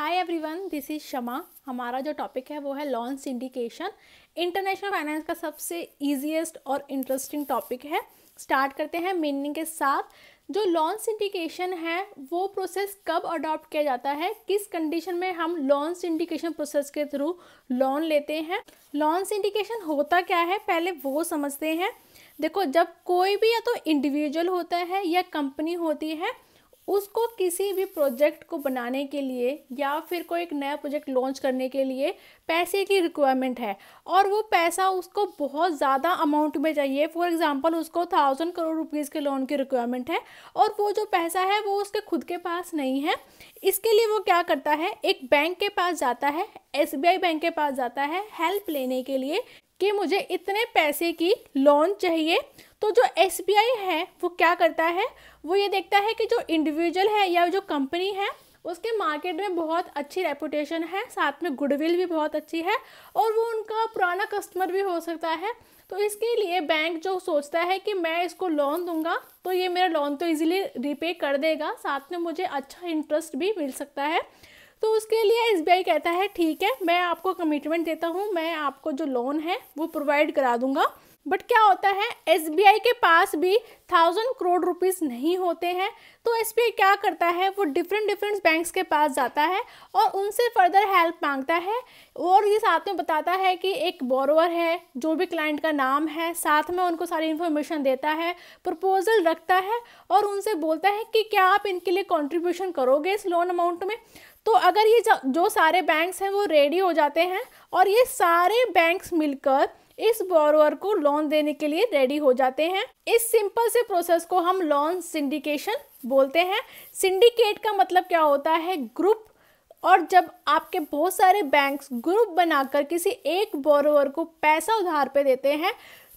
Hi everyone this is Shama हमारा जो topic है वो है लॉन सिंडिकेशन इंटरनेशनल फाइनेंस का सबसे ईजीएसट और इंटरेस्टिंग टॉपिक है स्टार्ट करते हैं मीनिंग के साथ जो लॉन सिंडिकेशन है वो प्रोसेस कब अडॉप्ट किया जाता है किस कंडीशन में हम लॉन सिंडिकेशन प्रोसेस के थ्रू लोन लेते हैं लॉन सिंडिकेशन होता क्या है पहले वो समझते हैं देखो जब कोई भी या तो इंडिविजुअल होता है या कंपनी होती है उसको किसी भी प्रोजेक्ट को बनाने के लिए या फिर कोई एक नया प्रोजेक्ट लॉन्च करने के लिए पैसे की रिक्वायरमेंट है और वो पैसा उसको बहुत ज़्यादा अमाउंट में चाहिए फॉर एग्ज़ाम्पल उसको थाउजेंड करोड़ रुपीज़ के लोन की रिक्वायरमेंट है और वो जो पैसा है वो उसके खुद के पास नहीं है इसके लिए वो क्या करता है एक बैंक के पास जाता है एस बैंक के पास जाता है हेल्प लेने के लिए कि मुझे इतने पैसे की लोन चाहिए तो जो एस है वो क्या करता है वो ये देखता है कि जो इंडिविजुअल है या जो कंपनी है उसके मार्केट में बहुत अच्छी रेपुटेशन है साथ में गुडविल भी बहुत अच्छी है और वो उनका पुराना कस्टमर भी हो सकता है तो इसके लिए बैंक जो सोचता है कि मैं इसको लोन दूंगा तो ये मेरा लोन तो इजीली रिपे कर देगा साथ में मुझे अच्छा इंटरेस्ट भी मिल सकता है तो उसके लिए एस कहता है ठीक है मैं आपको कमिटमेंट देता हूँ मैं आपको जो लोन है वो प्रोवाइड करा दूंगा बट क्या होता है एस के पास भी थाउजेंड करोड़ रुपीस नहीं होते हैं तो एस क्या करता है वो डिफरेंट डिफरेंट बैंक्स के पास जाता है और उनसे फर्दर हेल्प मांगता है और ये साथ में बताता है कि एक बोरोवर है जो भी क्लाइंट का नाम है साथ में उनको सारी इन्फॉर्मेशन देता है प्रपोजल रखता है और उनसे बोलता है कि क्या आप इनके लिए कॉन्ट्रीब्यूशन करोगे इस लोन अमाउंट में तो अगर ये जो सारे बैंक्स हैं वो रेडी हो जाते हैं और ये सारे बैंक्स मिलकर इस बोरोअर को लोन देने के लिए रेडी हो जाते हैं इस सिंपल से प्रोसेस को हम लोन सिंडिकेशन बोलते हैं सिंडिकेट का मतलब क्या होता है ग्रुप और जब आपके बहुत सारे बैंक्स ग्रुप बनाकर किसी एक बोरोवर को पैसा उधार पे देते हैं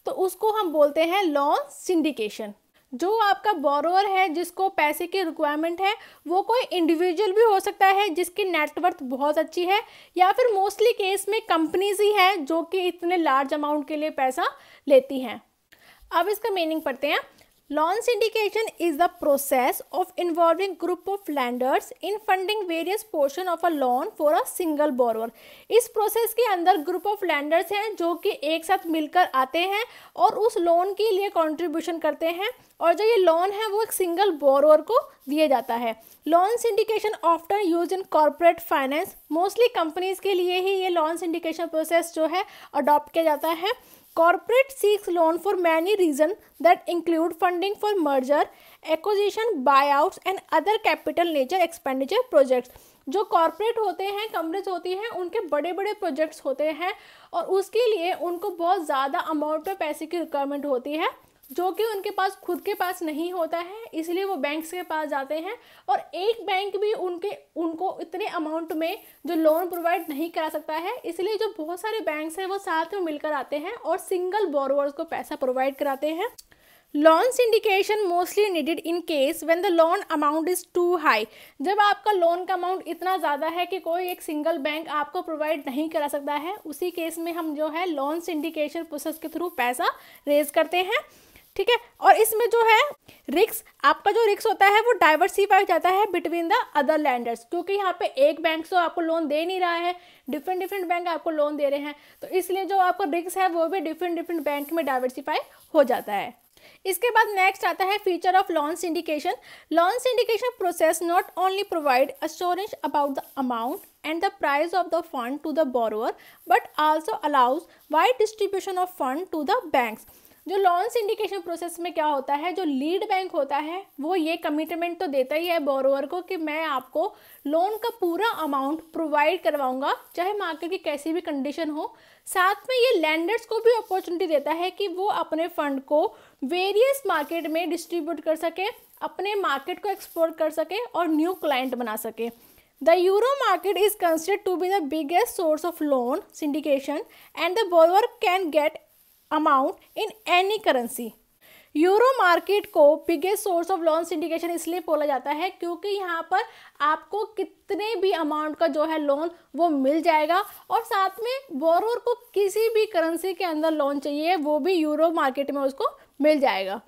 तो उसको हम बोलते हैं लोन सिंडिकेशन जो आपका बोरोवर है जिसको पैसे की रिक्वायरमेंट है वो कोई इंडिविजुअल भी हो सकता है जिसकी नेटवर्थ बहुत अच्छी है या फिर मोस्टली केस में कंपनीज ही हैं जो कि इतने लार्ज अमाउंट के लिए पैसा लेती हैं अब इसका मीनिंग पढ़ते हैं loan syndication is the process of involving group of lenders in funding various portion of a loan for a single borrower. इस प्रोसेस के अंदर ग्रुप ऑफ लैंडर्स हैं जो कि एक साथ मिलकर आते हैं और उस लोन के लिए कॉन्ट्रीब्यूशन करते हैं और जो ये लोन है वो एक सिंगल बोरोवर को दिया जाता है loan syndication often use in corporate finance mostly companies के लिए ही ये लोन सिंडिकेशन प्रोसेस जो है अडॉप्ट किया जाता है Corporate seeks loan for many reasons that include funding for merger, acquisition, buyouts and other capital nature expenditure projects. जो corporate होते हैं कंपनीज होती हैं उनके बड़े बड़े प्रोजेक्ट्स होते हैं और उसके लिए उनको बहुत ज़्यादा अमाउंट में पैसे की रिक्वायरमेंट होती है जो कि उनके पास खुद के पास नहीं होता है इसलिए वो बैंक्स के पास जाते हैं और एक बैंक भी उनके उनको इतने अमाउंट में जो लोन प्रोवाइड नहीं करा सकता है इसलिए जो बहुत सारे बैंक्स हैं वो साथ में मिलकर आते हैं और सिंगल बोरवर्स को पैसा प्रोवाइड कराते हैं loan syndication mostly needed in case when the loan amount is too high जब आपका लोन का अमाउंट इतना ज़्यादा है कि कोई एक सिंगल बैंक आपको प्रोवाइड नहीं करा सकता है उसी केस में हम जो है लोन सिंडिकेशन प्रोसेस के थ्रू पैसा रेज करते हैं ठीक है और इसमें जो है रिक्स आपका जो रिक्स होता है वो डाइवर्सिफाई हो जाता है बिटवीन द अदर लैंडर्स क्योंकि यहाँ पे एक बैंक से आपको लोन दे नहीं रहा है डिफरेंट डिफरेंट बैंक आपको लोन दे रहे हैं तो इसलिए जो आपका रिक्स है वो भी डिफरेंट डिफरेंट बैंक में डाइवर्सिफाई हो जाता है इसके बाद नेक्स्ट आता है feature of loans indication loans indication process not only provide assurance about the amount and the price of the fund to the borrower but also allows wide distribution of fund to the banks जो loan syndication process में क्या होता है जो lead bank होता है वो ये कमिटमेंट तो देता ही है बोरोवर को कि मैं आपको लोन का पूरा अमाउंट प्रोवाइड करवाऊंगा चाहे मार्केट की कैसी भी कंडीशन हो साथ में ये लैंडर्स को भी अपॉर्चुनिटी देता है कि वो अपने फंड को वेरियस मार्केट में डिस्ट्रीब्यूट कर सके अपने मार्केट को एक्सप्लोर कर सके और न्यू क्लाइंट बना सके the euro market is considered to be the biggest source of loan syndication and the borrower can get amount in any currency euro market को biggest source of loan syndication इसलिए बोला जाता है क्योंकि यहाँ पर आपको कितने भी अमाउंट का जो है लोन वो मिल जाएगा और साथ में बोरोर को किसी भी करेंसी के अंदर लोन चाहिए वो भी यूरो मार्केट में उसको मिल जाएगा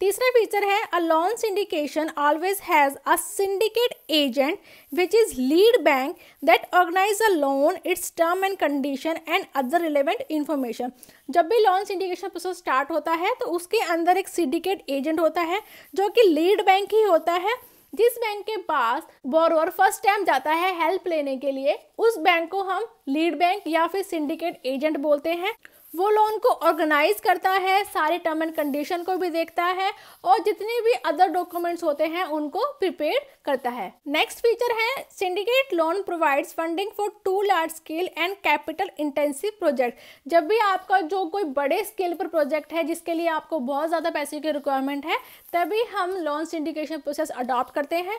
तीसरा फीचर है a loan syndication always has a syndicate agent which is lead bank that organize a loan its term and condition and other relevant information जब भी लॉन सिंडिकेशन प्रोसेस स्टार्ट होता है तो उसके अंदर एक सिंडिकेट एजेंट होता है जो कि लीड बैंक ही होता है जिस बैंक के पास बोरोअर फर्स्ट टाइम जाता है हेल्प लेने के लिए उस बैंक को हम लीड बैंक या फिर सिंडिकेट एजेंट बोलते हैं वो लोन को ऑर्गेनाइज करता है सारे टर्म एंड कंडीशन को भी देखता है और जितने भी अदर डॉक्यूमेंट्स होते हैं उनको प्रिपेयर करता है नेक्स्ट फीचर है syndicate loan provides funding for too large scale and capital intensive project जब भी आपका जो कोई बड़े स्केल पर प्रोजेक्ट है जिसके लिए आपको बहुत ज़्यादा पैसे की रिक्वायरमेंट है तभी हम लोन सिंडिकेशन प्रोसेस अडॉप्ट करते हैं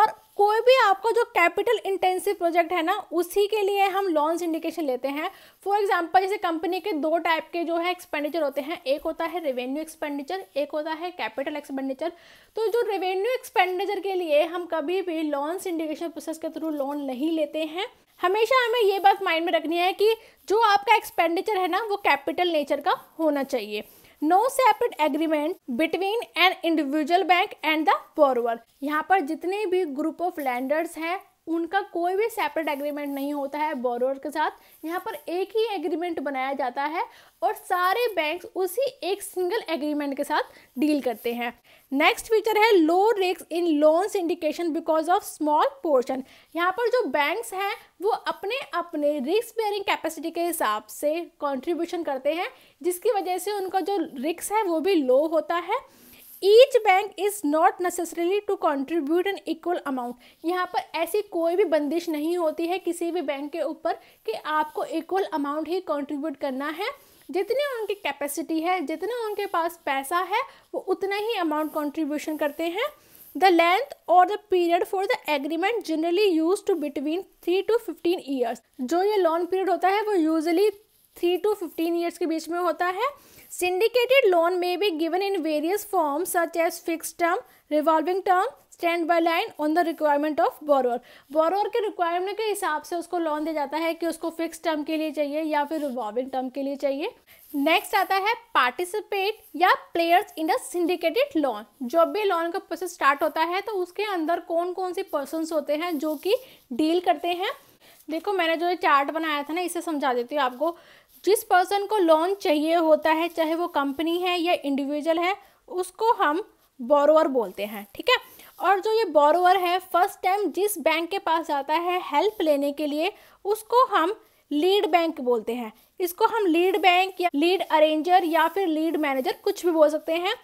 और कोई भी आपका जो कैपिटल इंटेंसिव प्रोजेक्ट है ना उसी के लिए हम लोन सिंडिकेशन लेते हैं फॉर एग्जाम्पल जैसे कंपनी के दो टाइप के जो है एक्सपेंडिचर होते हैं एक होता है रेवेन्यू एक्सपेंडिचर एक होता है कैपिटल एक्सपेंडिचर तो जो रेवेन्यू एक्सपेंडिचर के लिए हम कभी भी लोन सिंडिकेशन प्रोसेस के थ्रू लोन नहीं लेते हैं हमेशा हमें ये बात माइंड में रखनी है कि जो आपका एक्सपेंडिचर है ना वो कैपिटल नेचर का होना चाहिए no separate agreement between an individual bank and the borrower यहाँ पर जितने भी ग्रुप ऑफ लैंडर्स हैं उनका कोई भी सेपरेट एग्रीमेंट नहीं होता है बोरवर के साथ यहाँ पर एक ही एग्रीमेंट बनाया जाता है और सारे बैंक उसी एक सिंगल एग्रीमेंट के साथ डील करते हैं नेक्स्ट फीचर है low risk in loan syndication because of small portion यहाँ पर जो बैंक्स हैं वो अपने अपने रिस्क बेयरिंग कैपेसिटी के हिसाब से कंट्रीब्यूशन करते हैं जिसकी वजह से उनका जो रिस्क है वो भी लो होता है each bank is not necessarily to contribute an equal amount यहाँ पर ऐसी कोई भी बंदिश नहीं होती है किसी भी बैंक के ऊपर कि आपको इक्वल अमाउंट ही कॉन्ट्रीब्यूट करना है जितनी उनकी कैपेसिटी है जितना उनके पास पैसा है वो उतना ही अमाउंट कंट्रीब्यूशन करते हैं द लेंथ और the period for the agreement generally use to between three to fifteen years जो ये लोन पीरियड होता है वो usually three to fifteen years के बीच में होता है सिंडिकेटेड लोन में भी given in various form such as fix term revolving term stand by line on the requirement of borrower borrower के रिक्वायरमेंट के हिसाब से उसको लोन दिया जाता है कि उसको फिक्स टर्म के लिए चाहिए या फिर रिवॉल्विंग टर्म के लिए चाहिए नेक्स्ट आता है पार्टिसिपेट या players in the syndicated loan जब भी लोन का प्रोसेस स्टार्ट होता है तो उसके अंदर कौन कौन से पर्सनस होते हैं जो कि डील करते हैं देखो मैंने जो ये चार्ट बनाया था ना इसे समझा देती हूँ आपको जिस पर्सन को लोन चाहिए होता है चाहे वो कंपनी है या इंडिविजुअल है उसको हम बोरोवर बोलते हैं ठीक है और जो ये बोरोवर है फर्स्ट टाइम जिस बैंक के पास जाता है हेल्प लेने के लिए उसको हम लीड बैंक बोलते हैं इसको हम लीड बैंक या लीड अरेंजर या फिर लीड मैनेजर कुछ भी बोल सकते हैं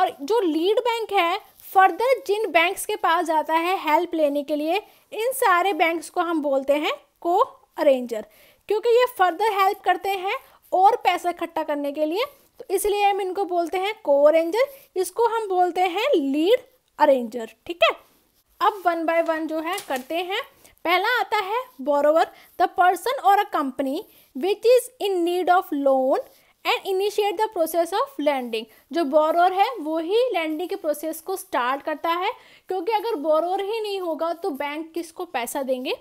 और जो लीड बैंक है फर्दर जिन बैंक्स के पास जाता है हेल्प लेने के लिए इन सारे बैंक्स को हम बोलते हैं को अरेंजर क्योंकि ये फर्दर हेल्प करते हैं और पैसा इकट्ठा करने के लिए तो इसलिए हम इनको बोलते हैं को अरेंजर इसको हम बोलते हैं लीड अरेंजर ठीक है अब वन बाय वन जो है करते हैं पहला आता है बोरोवर द पर्सन और a company which is in need of loan and initiate the process of lending जो बोरोर है वो ही लैंडिंग के प्रोसेस को स्टार्ट करता है क्योंकि अगर बोरोर ही नहीं होगा तो बैंक किसको पैसा देंगे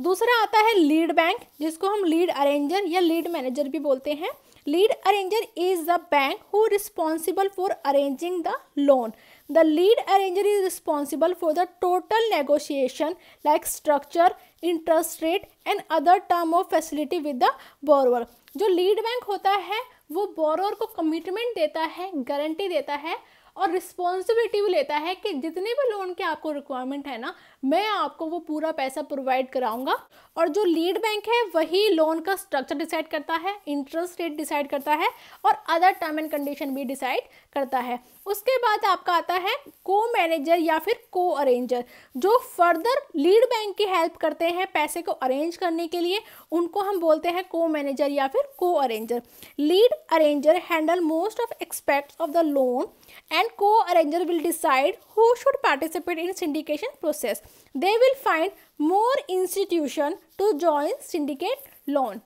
दूसरा आता है लीड बैंक जिसको हम लीड अरेंजर या लीड मैनेजर भी बोलते हैं lead arranger is the bank who responsible for arranging the loan the lead arranger is responsible for the total negotiation like structure interest rate and other term of facility with the borrower जो lead bank होता है वो बोरवर को commitment देता है guarantee देता है और रिस्पॉन्सिबिलिटी भी लेता है कि जितने भी लोन के आपको रिक्वायरमेंट है ना मैं आपको वो पूरा पैसा प्रोवाइड कराऊंगा और जो लीड बैंक है वही लोन का स्ट्रक्चर डिसाइड करता है इंटरेस्ट रेट डिसाइड करता है और अदर टर्म एंड कंडीशन भी डिसाइड करता है उसके बाद आपका आता है को मैनेजर या फिर को अरेंजर जो फर्दर लीड बैंक की हेल्प करते हैं पैसे को अरेंज करने के लिए उनको हम बोलते हैं को मैनेजर या फिर co arranger lead arranger handle most of expect of the loan and co arranger will decide who should participate in syndication process they will find more institution to join syndicate loan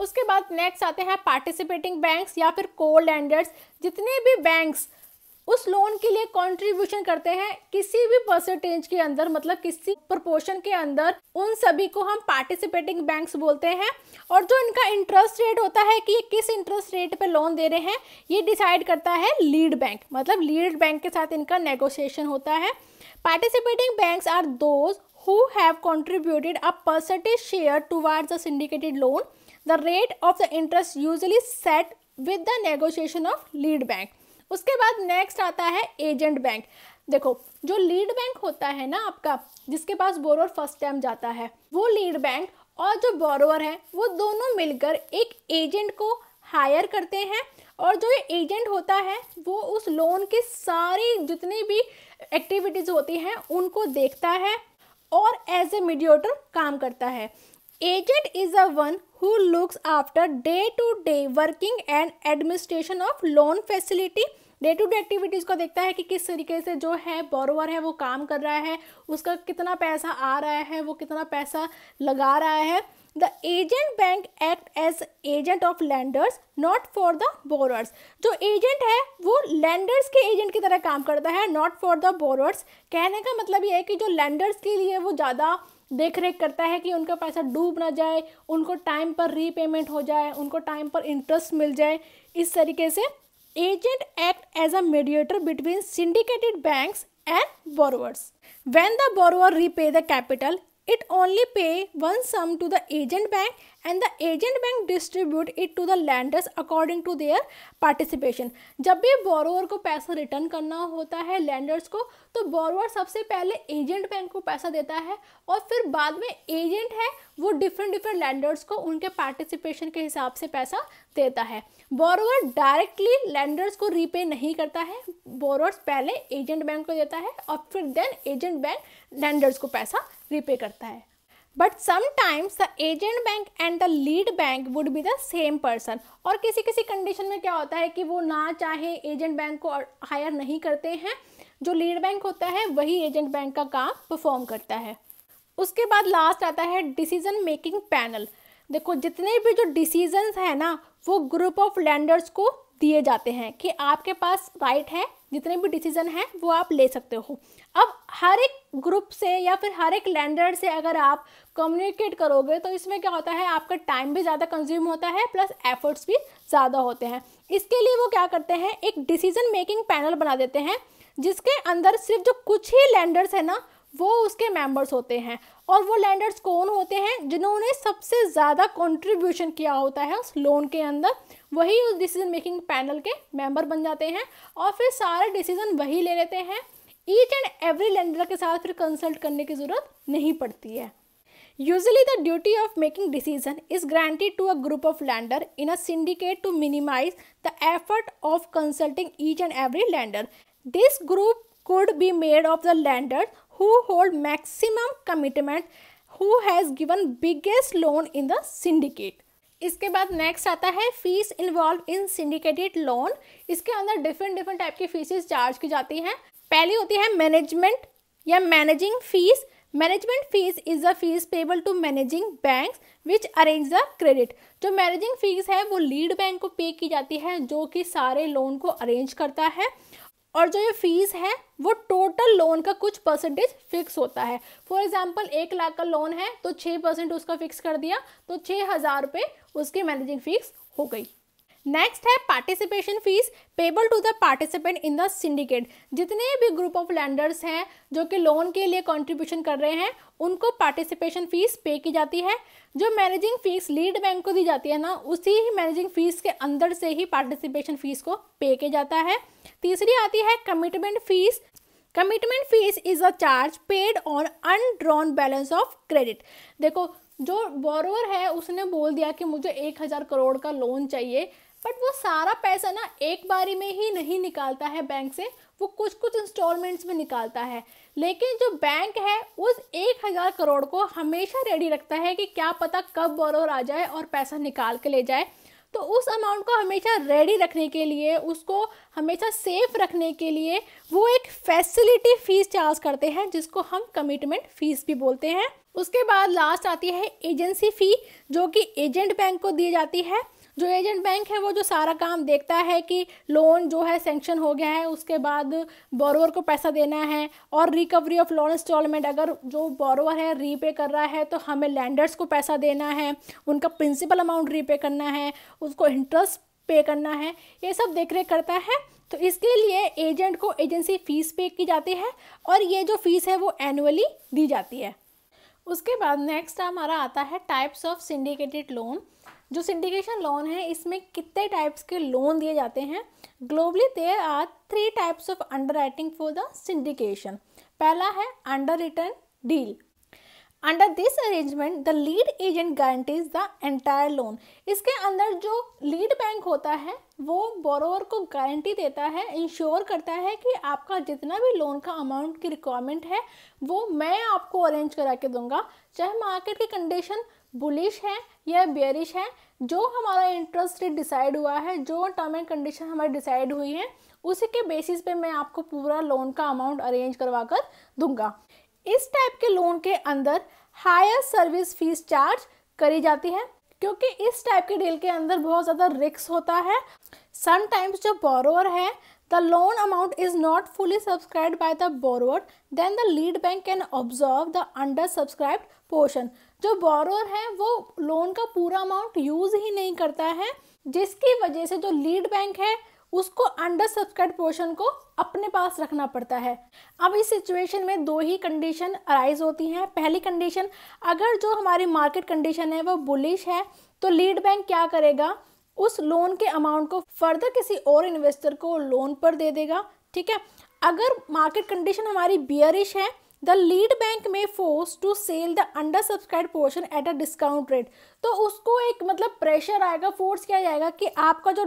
उसके बाद next आते हैं participating banks या फिर cold Anders जितने भी banks उस loan के लिए कंट्रीब्यूशन करते हैं किसी भी परसेंटेज के अंदर मतलब किसी प्रपोर्शन के अंदर उन सभी को हम पार्टिसिपेटिंग बैंक्स बोलते हैं और जो इनका इंटरेस्ट रेट होता है कि ये किस इंटरेस्ट रेट पे लोन दे रहे हैं ये डिसाइड करता है लीड बैंक मतलब लीड बैंक के साथ इनका नेगोशिएशन होता है Participating banks are those who have contributed a percentage share towards the syndicated loan. The rate of the interest usually set with the negotiation of lead bank. उसके बाद next आता है agent bank देखो जो lead bank होता है ना आपका जिसके पास बोरोवर फर्स्ट टाइम जाता है वो लीड बैंक और जो बोरोवर है वो दोनों मिलकर एक एजेंट को हायर करते हैं और जो ये एजेंट होता है वो उस लोन के सारे जितने भी एक्टिविटीज़ होती हैं उनको देखता है और एज ए मीडियोटर काम करता है agent is a one who looks after day to day working and administration of loan facility day to day activities को देखता है कि किस तरीके से जो है बोरोवर है वो काम कर रहा है उसका कितना पैसा आ रहा है वो कितना पैसा लगा रहा है the agent bank act as agent of lenders not for the borrowers जो एजेंट है वो लैंडर्स के एजेंट की तरह काम करता है नॉट फॉर द बोरर्स कहने का मतलब ये है कि जो लैंडर्स के लिए वो ज़्यादा देख रेख करता है कि उनका पैसा डूब ना जाए उनको टाइम पर रीपेमेंट हो जाए उनको टाइम पर इंटरेस्ट मिल जाए इस तरीके से agent act as a mediator between syndicated banks and borrowers when the borrower repay the capital It only pay one sum to the agent bank and the agent bank distribute it to the lenders according to their participation जब भी borrower को पैसा return करना होता है landers को तो borrower सबसे पहले एजेंट बैंक को पैसा देता है और फिर बाद में एजेंट है वो डिफरेंट डिफरेंट लैंडर्स को उनके पार्टिसिपेशन के हिसाब से पैसा देता है बोरोअर डायरेक्टली लैंडर्स को रीपे नहीं करता है बोरोअर्स पहले एजेंट बैंक को देता है और फिर देन एजेंट बैंक लैंडर्स को पैसा रीपे करता है but sometimes the agent bank and the lead bank would be the same person और किसी किसी कंडीशन में क्या होता है कि वो ना चाहे एजेंट बैंक को हायर नहीं करते हैं जो लीड बैंक होता है वही एजेंट बैंक का काम परफॉर्म करता है उसके बाद लास्ट आता है डिसीजन मेकिंग पैनल देखो जितने भी जो डिसीजन हैं ना वो ग्रुप ऑफ लैंडर्स को दिए जाते हैं कि आपके पास राइट है जितने भी डिसीजन हैं वो आप ले सकते हो अब हर एक ग्रुप से या फिर हर एक लैंडर से अगर आप कम्युनिकेट करोगे तो इसमें क्या होता है आपका टाइम भी ज़्यादा कंज्यूम होता है प्लस एफर्ट्स भी ज़्यादा होते हैं इसके लिए वो क्या करते हैं एक डिसीजन मेकिंग पैनल बना देते हैं जिसके अंदर सिर्फ जो कुछ ही लैंडर्स हैं ना वो उसके मेंबर्स होते हैं और वो लैंडर्स कौन होते हैं जिन्होंने सबसे ज़्यादा कंट्रीब्यूशन किया होता है उस लोन के अंदर वही उस डिसीजन मेकिंग पैनल के मेंबर बन जाते हैं और फिर सारे डिसीजन वही ले लेते हैं ईच एंड एवरी लैंडर के साथ फिर कंसल्ट करने की ज़रूरत नहीं पड़ती है Usually the duty of making decision is granted to a group of lender in a syndicate to minimize the effort of consulting each and every lender. This group could be made of the lenders who hold maximum commitment who has given biggest loan in the syndicate इसके बाद next आता है fees involve in syndicated loan इसके अंदर different different type की fees charge की जाती हैं पहली होती है मैनेजमेंट या managing fees management fees is the fees payable to managing bank which arrange the credit जो मैनेजिंग फीस है वो लीड बैंक को पे की जाती है जो कि सारे लोन को अरेंज करता है और जो ये फीस है वो टोटल लोन का कुछ परसेंटेज फिक्स होता है फॉर एग्जाम्पल एक लाख का लोन है तो छः परसेंट उसका फिक्स कर दिया तो छः हज़ार रुपये उसकी मैनेजिंग फीस हो गई नेक्स्ट है participation fees payable to the participant in the syndicate जितने भी ग्रुप ऑफ लैंडर्स हैं जो कि लोन के लिए कंट्रीब्यूशन कर रहे हैं उनको पार्टिसिपेशन फीस पे की जाती है जो मैनेजिंग फीस लीड बैंक को दी जाती है ना उसी ही मैनेजिंग फीस के अंदर से ही पार्टिसिपेशन फीस को पे किया जाता है तीसरी आती है commitment fees commitment fees is a charge paid on undrawn balance of credit देखो जो बोरोवर है उसने बोल दिया कि मुझे एक हज़ार करोड़ का लोन चाहिए बट वो सारा पैसा ना एक बारी में ही नहीं निकालता है बैंक से वो कुछ कुछ इंस्टॉलमेंट्स में निकालता है लेकिन जो बैंक है उस एक हज़ार करोड़ को हमेशा रेडी रखता है कि क्या पता कब बोरोर आ जाए और पैसा निकाल के ले जाए तो उस अमाउंट को हमेशा रेडी रखने के लिए उसको हमेशा सेफ रखने के लिए वो एक फैसिलिटी फीस चार्ज करते हैं जिसको हम कमिटमेंट फीस भी बोलते हैं उसके बाद लास्ट आती है एजेंसी फ़ी जो कि एजेंट बैंक को दी जाती है जो एजेंट बैंक है वो जो सारा काम देखता है कि लोन जो है सेंक्शन हो गया है उसके बाद बोरोवर को पैसा देना है और रिकवरी ऑफ लोन इंस्टॉलमेंट अगर जो बोरोवर है रीपे कर रहा है तो हमें लैंडर्स को पैसा देना है उनका प्रिंसिपल अमाउंट रीपे करना है उसको इंटरेस्ट पे करना है ये सब देख रेख करता है तो इसके लिए एजेंट को एजेंसी फ़ीस पे की जाती है और ये जो फ़ीस है वो एनुअली दी जाती है उसके बाद नेक्स्ट हमारा आता है टाइप्स ऑफ सिंडिकेटेड लोन जो सिंडिकेशन लोन है इसमें कितने टाइप्स के लोन दिए जाते हैं globally there are three types of underwriting for the syndication पहला है underwritten deal under this arrangement the lead agent guarantees the entire loan इसके अंदर जो लीड बैंक होता है वो बोरोवर को गारंटी देता है इंश्योर करता है कि आपका जितना भी लोन का अमाउंट की रिक्वायरमेंट है वो मैं आपको अरेंज करा के दूंगा चाहे मार्केट की कंडीशन बुलिश है या बेरिश है जो हमारा इंटरेस्ट रेट डिसाइड हुआ है जो टर्म एंड कंडीशन हमारी डिसाइड हुई है उसी के बेसिस पे मैं आपको पूरा लोन का अमाउंट अरेंज करवा कर दूंगा इस टाइप के लोन के अंदर हायर सर्विस फीस चार्ज करी जाती है क्योंकि इस टाइप के डील के अंदर बहुत ज़्यादा रिक्स होता है समटाइम्स जो बोरोअर है the loan amount is not fully subscribe by the borrower then the lead bank can absorb the undersubscribe portion जो बोरोअर है वो लोन का पूरा अमाउंट यूज ही नहीं करता है जिसकी वजह से जो लीड बैंक है उसको अंडर सब्सक्राइब पोर्शन को अपने पास रखना पड़ता है अब इस सिचुएशन में दो ही कंडीशन अराइज होती हैं पहली कंडीशन अगर जो हमारी मार्केट कंडीशन है वो बुलिश है तो लीड बैंक क्या करेगा उस लोन के अमाउंट को फर्दर किसी और इन्वेस्टर को लोन पर दे देगा ठीक है अगर मार्केट कंडीशन हमारी बियरिश है the lead bank may force to sell the undersubscribe portion at a discount rate तो उसको एक मतलब प्रेशर आएगा फोर्स किया जाएगा कि आपका जो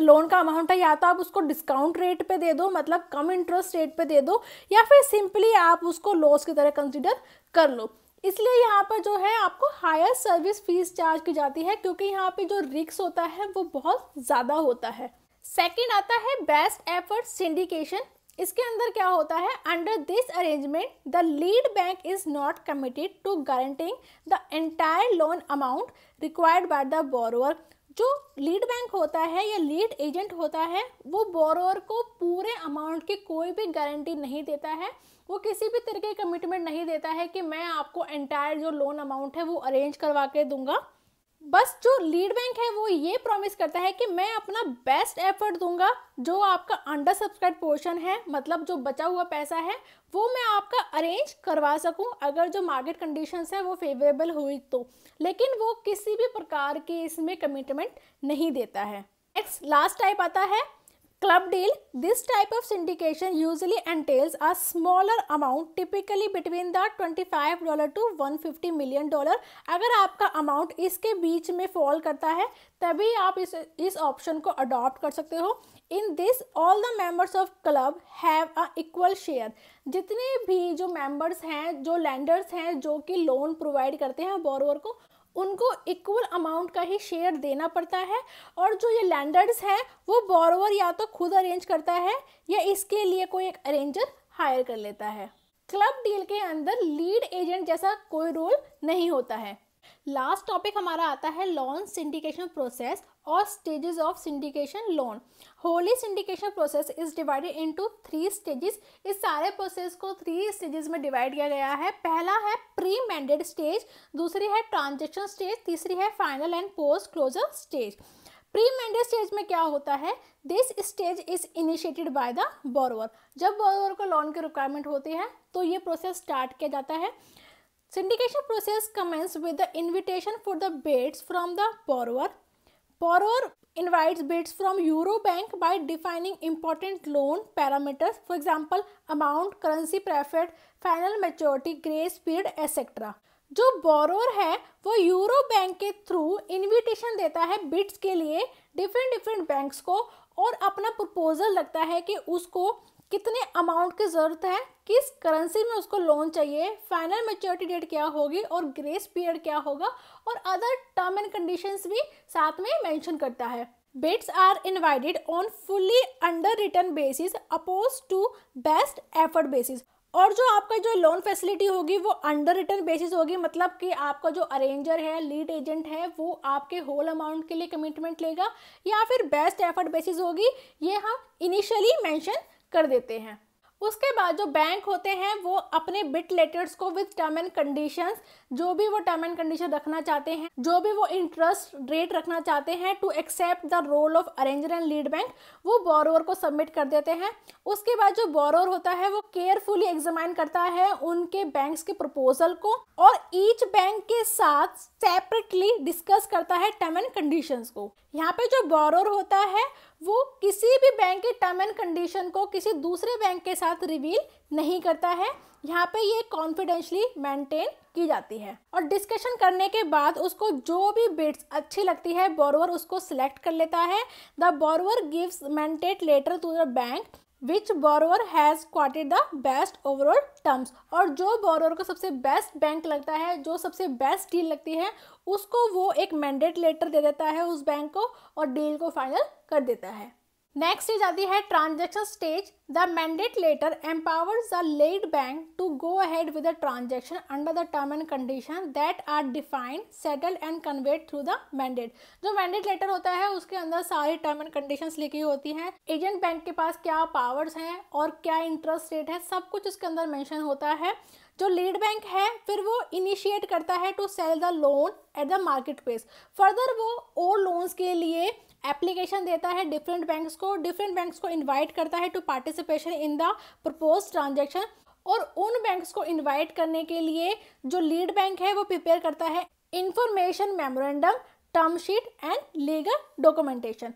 लोन का अमाउंट है या तो आप उसको डिस्काउंट रेट पे दे दो मतलब कम इंटरेस्ट रेट पे दे दो या फिर सिंपली आप उसको लॉस की तरह कंसिडर कर लो इसलिए यहाँ पर जो है आपको हायर सर्विस फीस चार्ज की जाती है क्योंकि यहाँ पे जो रिक्स होता है वो बहुत ज़्यादा होता है सेकेंड आता है बेस्ट एफर्ट सिंडिकेशन इसके अंदर क्या होता है under this arrangement the lead bank is not committed to guaranteeing the entire loan amount required by the borrower जो लीड बैंक होता है या लीड एजेंट होता है वो बोरोअर को पूरे अमाउंट की कोई भी गारंटी नहीं देता है वो किसी भी तरह के कमिटमेंट नहीं देता है कि मैं आपको एंटायर जो लोन अमाउंट है वो अरेंज करवा के दूंगा बस जो लीड बैंक है वो ये प्रॉमिस करता है कि मैं अपना बेस्ट एफर्ट दूंगा जो आपका अंडर सब्सक्राइब पोर्शन है मतलब जो बचा हुआ पैसा है वो मैं आपका अरेंज करवा सकूं अगर जो मार्केट कंडीशंस है वो फेवरेबल हुई तो लेकिन वो किसी भी प्रकार के इसमें कमिटमेंट नहीं देता है नेक्स्ट लास्ट टाइप आता है Club deal This type of syndication usually entails a smaller amount typically between the $25 to $150 million अगर आपका अमाउंट इसके बीच में फॉल करता है तभी आप इस इस ऑप्शन को अडॉप्ट कर सकते हो in this all the members of club have a equal share जितने भी जो मेंबर्स हैं जो लैंडर्स हैं जो कि लोन प्रोवाइड करते हैं बोरोवर को उनको इक्वल अमाउंट का ही शेयर देना पड़ता है और जो ये लैंडर्स हैं वो बोरोवर या तो खुद अरेंज करता है या इसके लिए कोई एक अरेंजर हायर कर लेता है क्लब डील के अंदर लीड एजेंट जैसा कोई रोल नहीं होता है लास्ट टॉपिक हमारा आता है loan syndication process or stages of syndication loan wholly syndication process is divided into three stages इस सारे प्रोसेस को थ्री स्टेजेस में डिवाइड किया गया है पहला है प्री मैंडेड स्टेज दूसरी है ट्रांजेक्शन स्टेज तीसरी है final and post closure stage pre mandate stage में क्या होता है this stage is initiated by the borrower जब बोरोवर को लोन की रिक्वायरमेंट होती है तो ये प्रोसेस स्टार्ट किया जाता है syndication process commence with the invitation for the bids from the borrower Borrower invites bids from Eurobank by defining important loan parameters, for example, amount, currency preferred, final maturity, grace period, etc. जो borrower है वो euro bank के through invitation देता है beads के लिए different different banks को और अपना प्रपोजल लगता है कि उसको कितने अमाउंट की ज़रूरत है किस करेंसी में उसको लोन चाहिए फाइनल मेच्योरिटी डेट क्या होगी और ग्रेस पीरियड क्या होगा और अदर टर्म एंड कंडीशंस भी साथ में मेंशन करता है are invited on fully underwritten basis oppose to best effort basis और जो आपका जो लोन फैसिलिटी होगी वो अंडर रिटर्न बेसिस होगी मतलब कि आपका जो अरेंजर है लीड एजेंट है वो आपके होल अमाउंट के लिए कमिटमेंट लेगा या फिर बेस्ट एफर्ट बेसिस होगी ये हम इनिशियली मेंशन कर देते हैं उसके बाद जो बैंक होते हैं वो अपने बिट लेटर्स को विद टर्म एंड कंडीशन जो भी वो टर्म एंड कंडीशन रखना चाहते हैं जो भी वो इंटरेस्ट रेट रखना चाहते हैं to accept the role of arranger and lead bank वो बोरोवर को सबमिट कर देते हैं उसके बाद जो बोरोवर होता है वो केयरफुली एग्जामाइन करता है उनके बैंक के प्रपोजल को और ईच बैंक के साथ सेपरेटली डिस्कस करता है टर्म एंड कंडीशन को यहाँ पे जो बोरोवर होता है वो किसी भी बैंक के टर्म एंड कंडीशन को किसी दूसरे बैंक के साथ रिवील नहीं करता है यहाँ पे ये कॉन्फिडेंशली मेंटेन की जाती है और डिस्कशन करने के बाद उसको जो भी बिट्स अच्छी लगती है बोरोवर उसको सिलेक्ट कर लेता है the borrower gives mandate letter to the bank which borrower has quoted the best overall terms और जो बोरोवर को सबसे बेस्ट बैंक लगता है जो सबसे बेस्ट डील लगती है उसको वो एक मैंडेट लेटर दे देता है उस बैंक को और डील को फाइनल कर देता है नेक्स्ट इज आती है transaction stage the mandate letter empower the lead bank to go ahead with the transaction under the term and condition that are defined settled and conveyed through the mandate जो mandate letter होता है उसके अंदर सारी term and condition लिखी होती हैं agent bank के पास क्या पावर्स हैं और क्या इंटरेस्ट रेट है सब कुछ उसके अंदर मैंशन होता है जो लीड बैंक है फिर वो इनिशिएट करता है to sell the loan at the market place further वो और लोन्स के लिए एप्लीकेशन देता है डिफरेंट बैंक्स को डिफरेंट बैंक्स को इनवाइट करता है to participation in the propose transaction और उन बैंक्स को इनवाइट करने के लिए जो लीड बैंक है वो प्रिपेयर करता है information memorandum term sheet and legal documentation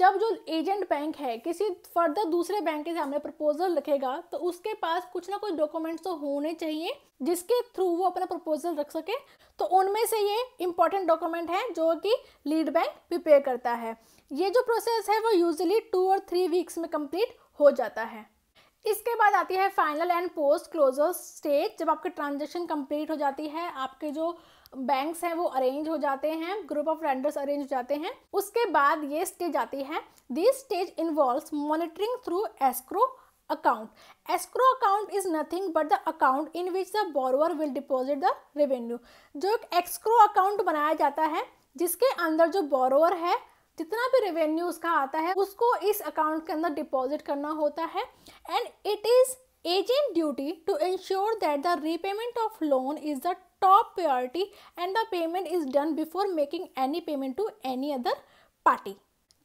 जब जो एजेंट बैंक है किसी फर्दर दूसरे बैंक के सामने प्रपोजल रखेगा तो उसके पास कुछ ना कुछ डॉक्यूमेंट्स तो होने चाहिए जिसके थ्रू वो अपना प्रपोजल रख सके तो उनमें से ये इंपॉर्टेंट डॉक्यूमेंट है जो कि लीड बैंक प्रिपेयर करता है ये जो प्रोसेस है वो यूजली टू और थ्री वीक्स में कंप्लीट हो जाता है इसके बाद आती है final and post closure stage जब आपकी ट्रांजेक्शन कंप्लीट हो जाती है आपके जो बैंक्स हैं वो अरेंज हो जाते हैं ग्रुप ऑफ रेंडर्स अरेंज हो जाते हैं उसके बाद ये स्टेज आती है this stage involve monitoring through escrow account escrow account is nothing but the account in which the borrower will deposit the revenue जो एक एक्सक्रो अकाउंट बनाया जाता है जिसके अंदर जो बोरोवर है जितना भी रेवेन्यू उसका आता है उसको इस अकाउंट के अंदर डिपॉजिट करना होता है and it is agent duty to ensure that the repayment of loan is the top priority and the payment is done before making any payment to any other party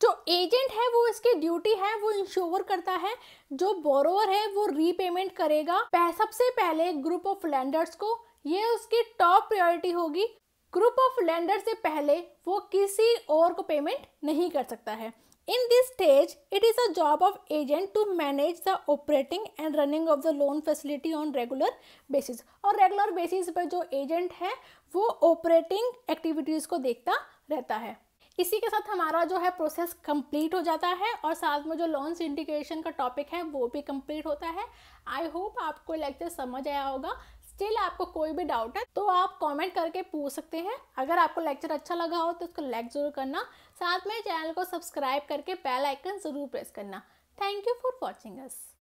जो agent है वो इसकी duty है वो ensure करता है जो borrower है वो रीपेमेंट करेगा सबसे पहले ग्रुप ऑफ लैंडर्स को ये उसकी टॉप प्रायोरिटी होगी ग्रुप ऑफ लैंडर से पहले वो किसी और को पेमेंट नहीं कर सकता है in this stage it is a job of agent to manage the operating and running of the loan facility on regular basis और रेगुलर बेसिस पर जो एजेंट है वो ऑपरेटिंग एक्टिविटीज़ को देखता रहता है इसी के साथ हमारा जो है प्रोसेस कंप्लीट हो जाता है और साथ में जो लोन सिंडिकेशन का टॉपिक है वो भी कंप्लीट होता है आई होप आपको लेक्चर समझ आया होगा स्टिल आपको कोई भी डाउट है तो आप कमेंट करके पूछ सकते हैं अगर आपको लेक्चर अच्छा लगा हो तो उसको लाइक ज़रूर करना साथ में चैनल को सब्सक्राइब करके बेल आइकन ज़रूर प्रेस करना thank you for watching us